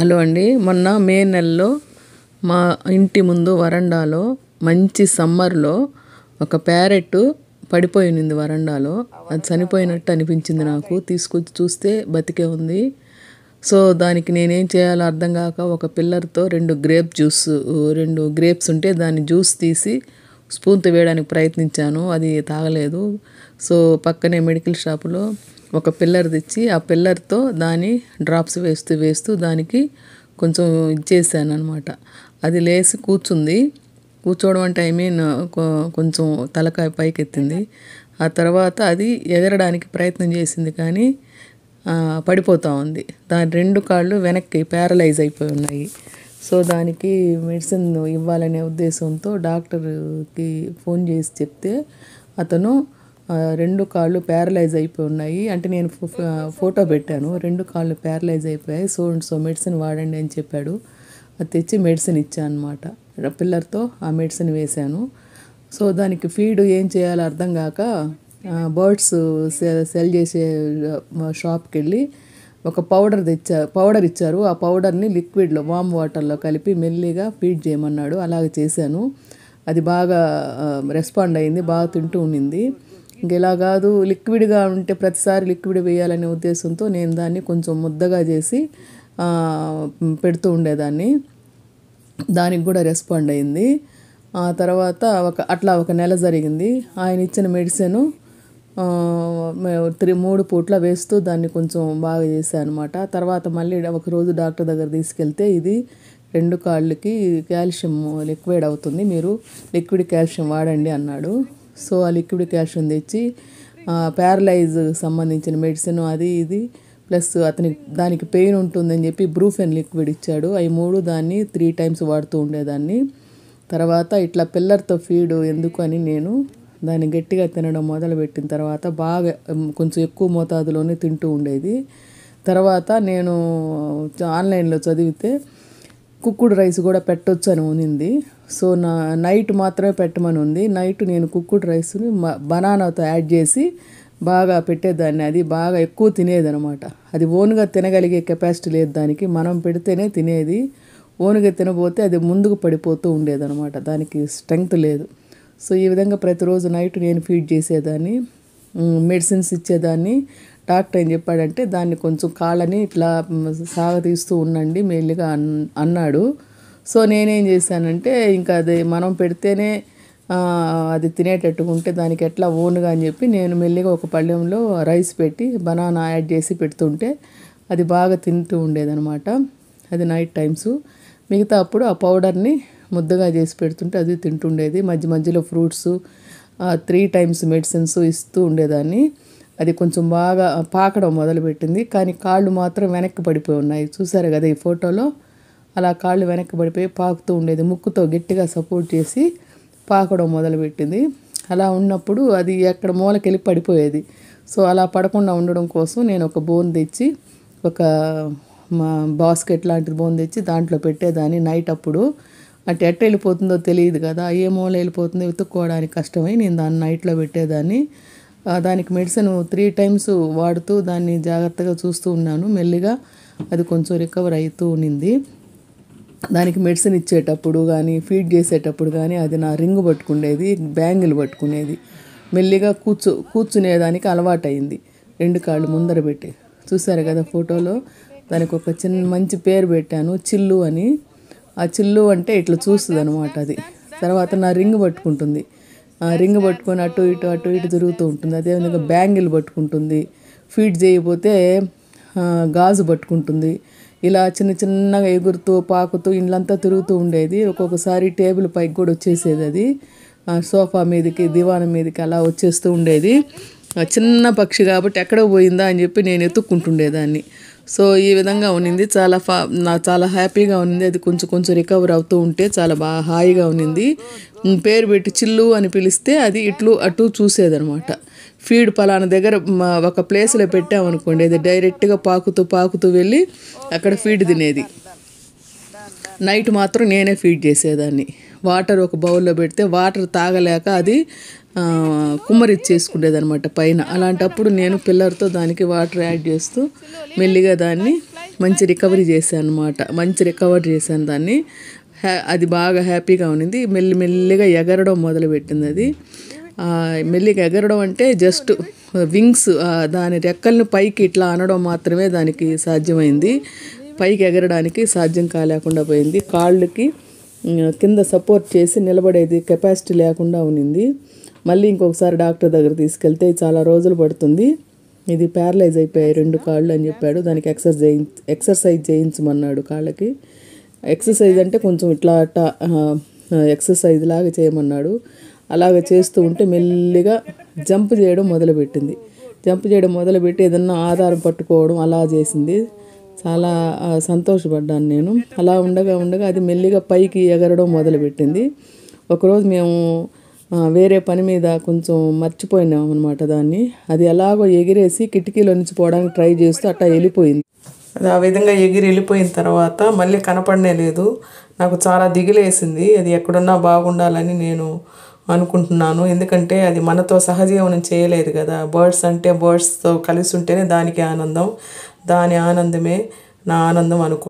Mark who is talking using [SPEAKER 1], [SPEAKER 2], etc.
[SPEAKER 1] hello అండి మొన్న మే నెలలో మా ఇంటి ముందు వరండాలో మంచి సమ్మర్లో ఒక ప్యారెట్ పడిపోయి వరండాలో అది చనిపోయినట్టు అనిపించింది నాకు తీసుకొచ్చి చూస్తే బతికే ఉంది సో దానికి నేనేం చేయాలో అర్థం కాక ఒక పిల్లర్తో రెండు గ్రేప్ జ్యూస్ రెండు గ్రేప్స్ ఉంటే దాని జ్యూస్ తీసి స్పూన్తో వేయడానికి ప్రయత్నించాను అది తాగలేదు సో పక్కనే మెడికల్ షాపులో ఒక పిల్లర్ తెచ్చి ఆ పిల్లర్తో దాని డ్రాప్స్ వేస్తూ వేస్తూ దానికి కొంచెం ఇచ్చేసాను అనమాట అది లేచి కూర్చుంది కూర్చోవడం అంటే ఐ మీన్ కొంచెం తలకాయ పైకెత్తింది ఆ తర్వాత అది ఎగరడానికి ప్రయత్నం చేసింది కానీ పడిపోతూ ఉంది దాని రెండు కాళ్ళు వెనక్కి ప్యారలైజ్ అయిపోయి ఉన్నాయి సో దానికి మెడిసిన్ ఇవ్వాలనే ఉద్దేశంతో డాక్టర్కి ఫోన్ చేసి చెప్తే అతను రెండు కాళ్ళు ప్యారలైజ్ అయిపోయి ఉన్నాయి అంటే నేను ఫోటో పెట్టాను రెండు కాళ్ళు ప్యారలైజ్ అయిపోయాయి సో సో మెడిసిన్ వాడండి అని చెప్పాడు అది తెచ్చి మెడిసిన్ ఇచ్చాను అనమాట పిల్లర్తో ఆ మెడిసిన్ వేశాను సో దానికి ఫీడ్ ఏం చేయాలో అర్థం కాక బర్డ్స్ సెల్ చేసే షాప్కి వెళ్ళి ఒక పౌడర్ తెచ్చా పౌడర్ ఇచ్చారు ఆ పౌడర్ని లిక్విడ్లో వామ్ వాటర్లో కలిపి మెల్లిగా ఫీడ్ చేయమన్నాడు అలాగ చేశాను అది బాగా రెస్పాండ్ అయింది బాగా తింటూ ఉండింది ఇంకెలా కాదు లిక్విడ్గా ఉంటే ప్రతిసారి లిక్విడ్ వేయాలనే ఉద్దేశంతో నేను దాన్ని కొంచెం ముద్దగా చేసి పెడుతూ ఉండేదాన్ని దానికి కూడా రెస్పాండ్ అయింది ఆ తర్వాత ఒక అట్లా ఒక నెల జరిగింది ఆయన ఇచ్చిన మెడిసిన్ త్రీ మూడు పూట్ల వేస్తూ దాన్ని కొంచెం బాగా చేశాను అనమాట తర్వాత మళ్ళీ ఒకరోజు డాక్టర్ దగ్గర తీసుకెళ్తే ఇది రెండు కాళ్ళకి కాల్షియం లిక్విడ్ అవుతుంది మీరు లిక్విడ్ కాల్షియం వాడండి అన్నాడు సో ఆ లిక్విడ్ కాల్షియం తెచ్చి ప్యారలైజ్ సంబంధించిన మెడిసిన్ అది ఇది ప్లస్ అతనికి దానికి పెయిన్ ఉంటుందని చెప్పి బ్రూఫెన్ లిక్విడ్ ఇచ్చాడు అవి మూడు దాన్ని త్రీ టైమ్స్ వాడుతూ ఉండేదాన్ని తర్వాత ఇట్లా పిల్లర్తో ఫీడ్ ఎందుకు అని నేను దాన్ని గట్టిగా తినడం మొదలుపెట్టిన తర్వాత బాగా కొంచెం ఎక్కువ మోతాదులోనే తింటూ ఉండేది తర్వాత నేను ఆన్లైన్లో చదివితే కుక్కుడు రైస్ కూడా పెట్టొచ్చు అని ఉన్నింది సో నా నైట్ మాత్రమే పెట్టమని ఉంది నైట్ నేను కుక్కుడు రైస్ని బనానాతో యాడ్ చేసి బాగా పెట్టేదాన్ని అది బాగా ఎక్కువ తినేదనమాట అది ఓన్గా తినగలిగే కెపాసిటీ లేదు దానికి మనం పెడితేనే తినేది ఓన్గా తినబోతే అది ముందుకు పడిపోతూ ఉండేదనమాట దానికి స్ట్రెంగ్త్ లేదు సో ఈ విధంగా ప్రతిరోజు నైట్ నేను ఫీడ్ చేసేదాన్ని మెడిసిన్స్ ఇచ్చేదాన్ని డాక్టర్ ఏం చెప్పాడంటే దాన్ని కొంచెం కాళ్ళని ఇట్లా సాగతీస్తూ ఉండండి మెయిన్గా అన్నాడు సో నేనేం చేశానంటే ఇంకా అది మనం పెడితేనే అది తినేటట్టుగా ఉంటే దానికి ఎట్లా ఓన్గా అని చెప్పి నేను మెల్లిగా ఒక పళ్ళెంలో రైస్ పెట్టి బనానా యాడ్ చేసి పెడుతుంటే అది బాగా తింటూ ఉండేదనమాట అది నైట్ టైమ్స్ మిగతా అప్పుడు ఆ పౌడర్ని ముద్దగా చేసి పెడుతుంటే అది తింటుండేది మధ్య మధ్యలో ఫ్రూట్స్ త్రీ టైమ్స్ మెడిసిన్స్ ఇస్తూ ఉండేదాన్ని అది కొంచెం బాగా పాకడం మొదలుపెట్టింది కానీ కాళ్ళు మాత్రం వెనక్కి పడిపోయి ఉన్నాయి చూసారు కదా ఈ ఫోటోలో అలా కాళ్ళు వెనక్కి పడిపోయి పాకుతూ ఉండేది ముక్కుతో గట్టిగా సపోర్ట్ చేసి పాకడం మొదలుపెట్టింది అలా ఉన్నప్పుడు అది ఎక్కడ మూలకెళ్ళి పడిపోయేది సో అలా పడకుండా ఉండడం కోసం నేను ఒక బోన్ తెచ్చి ఒక మా బాస్కెట్ లాంటిది బోన్ తెచ్చి దాంట్లో పెట్టేదాన్ని నైట్ అప్పుడు అటు ఎట్ట వెళ్ళిపోతుందో తెలియదు కదా ఏ మూల వెళ్ళిపోతుందో వెతుక్కోవడానికి కష్టమై నేను దాన్ని నైట్లో పెట్టేదాన్ని దానికి మెడిసిన్ త్రీ టైమ్స్ వాడుతూ దాన్ని జాగ్రత్తగా చూస్తూ ఉన్నాను మెల్లిగా అది కొంచెం రికవర్ అవుతూ ఉండింది దానికి మెడిసిన్ ఇచ్చేటప్పుడు కానీ ఫీడ్ చేసేటప్పుడు కానీ అది నా రింగ్ పట్టుకునేది బ్యాంగిల్ పట్టుకునేది మెల్లిగా కూర్చో కూర్చునేదానికి అలవాటైంది రెండు కాళ్ళు ముందర పెట్టి చూసారు కదా ఫోటోలో దానికి ఒక చిన్న మంచి పేరు పెట్టాను చిల్లు అని ఆ చిల్లు అంటే ఇట్లా చూస్తుంది అనమాట అది తర్వాత నా రింగ్ పట్టుకుంటుంది ఆ రింగ్ పట్టుకొని అటు ఇటు అటు ఇటు తిరుగుతూ ఉంటుంది అదేవిధంగా బ్యాంగిల్ పట్టుకుంటుంది ఫీడ్ చేయకపోతే గాజు పట్టుకుంటుంది ఇలా చిన్న చిన్నగా ఎగురుతూ పాకుతూ ఇండ్లంతా తిరుగుతూ ఉండేది ఒక్కొక్కసారి టేబుల్ పైకి కూడా వచ్చేసేది అది సోఫా మీదకి దివానం మీదకి అలా వచ్చేస్తూ ఉండేది చిన్న పక్షి కాబట్టి ఎక్కడ పోయిందా అని చెప్పి నేను ఎత్తుక్కుంటుండేదాన్ని సో ఈ విధంగా ఉన్నింది చాలా ఫా చాలా హ్యాపీగా ఉన్నింది అది కొంచెం కొంచెం రికవర్ అవుతూ ఉంటే చాలా బాగా హాయిగా ఉన్నింది పేరు పెట్టి చిల్లు అని పిలిస్తే అది ఇట్లు అటు చూసేదనమాట ఫీడ్ పలానా దగ్గర ఒక ప్లేస్లో పెట్టామనుకోండి అది డైరెక్ట్గా పాకుతూ పాకుతూ వెళ్ళి అక్కడ ఫీడ్ తినేది నైట్ మాత్రం నేనే ఫీడ్ చేసేదాన్ని వాటర్ ఒక బౌల్లో పెడితే వాటర్ తాగలేక అది కుమ్మరిచ్చేసుకునేదనమాట పైన అలాంటప్పుడు నేను పిల్లర్తో దానికి వాటర్ యాడ్ చేస్తూ మెల్లిగా దాన్ని మంచి రికవరీ చేశాను అనమాట మంచి రికవరీ చేశాను దాన్ని అది బాగా హ్యాపీగా ఉన్నింది మెల్లి మెల్లిగా ఎగరడం మొదలుపెట్టింది అది మెల్లిగా ఎగరడం అంటే జస్ట్ వింగ్స్ దాని రెక్కలను పైకి ఇట్లా అనడం మాత్రమే దానికి సాధ్యమైంది పైకి ఎగరడానికి సాధ్యం కాలేకుండా పోయింది కాళ్ళకి కింద సపోర్ట్ చేసి నిలబడేది కెపాసిటీ లేకుండా ఉన్నింది మళ్ళీ ఇంకొకసారి డాక్టర్ దగ్గర తీసుకెళ్తే చాలా రోజులు పడుతుంది ఇది ప్యారలైజ్ అయిపోయాయి రెండు కాళ్ళు అని చెప్పాడు దానికి ఎక్సర్సైజ్ ఎక్సర్సైజ్ చేయించమన్నాడు కాళ్ళకి ఎక్సర్సైజ్ అంటే కొంచెం ఇట్లా అట్లా ఎక్సర్సైజ్ లాగా చేయమన్నాడు అలాగ చేస్తూ ఉంటే మెల్లిగా జంప్ చేయడం మొదలుపెట్టింది జంప్ చేయడం మొదలుపెట్టి ఏదన్నా ఆధారం పట్టుకోవడం అలా చేసింది చాలా సంతోషపడ్డాను నేను అలా ఉండగా ఉండగా అది మెల్లిగా పైకి ఎగరడం మొదలుపెట్టింది ఒకరోజు మేము వేరే పని మీద కొంచెం మర్చిపోయినాం అనమాట దాన్ని అది ఎలాగో ఎగిరేసి కిటికీలో నుంచి పోవడానికి ట్రై చేస్తూ అట్లా వెళ్ళిపోయింది అది ఆ విధంగా ఎగిరి వెళ్ళిపోయిన తర్వాత మళ్ళీ కనపడనే లేదు నాకు చాలా దిగులేసింది అది ఎక్కడున్నా బాగుండాలని నేను అనుకుంటున్నాను ఎందుకంటే అది మనతో సహజీవనం చేయలేదు కదా బర్డ్స్ అంటే బర్డ్స్తో కలిసి ఉంటేనే దానికి ఆనందం దాని ఆనందమే నా ఆనందం అనుకో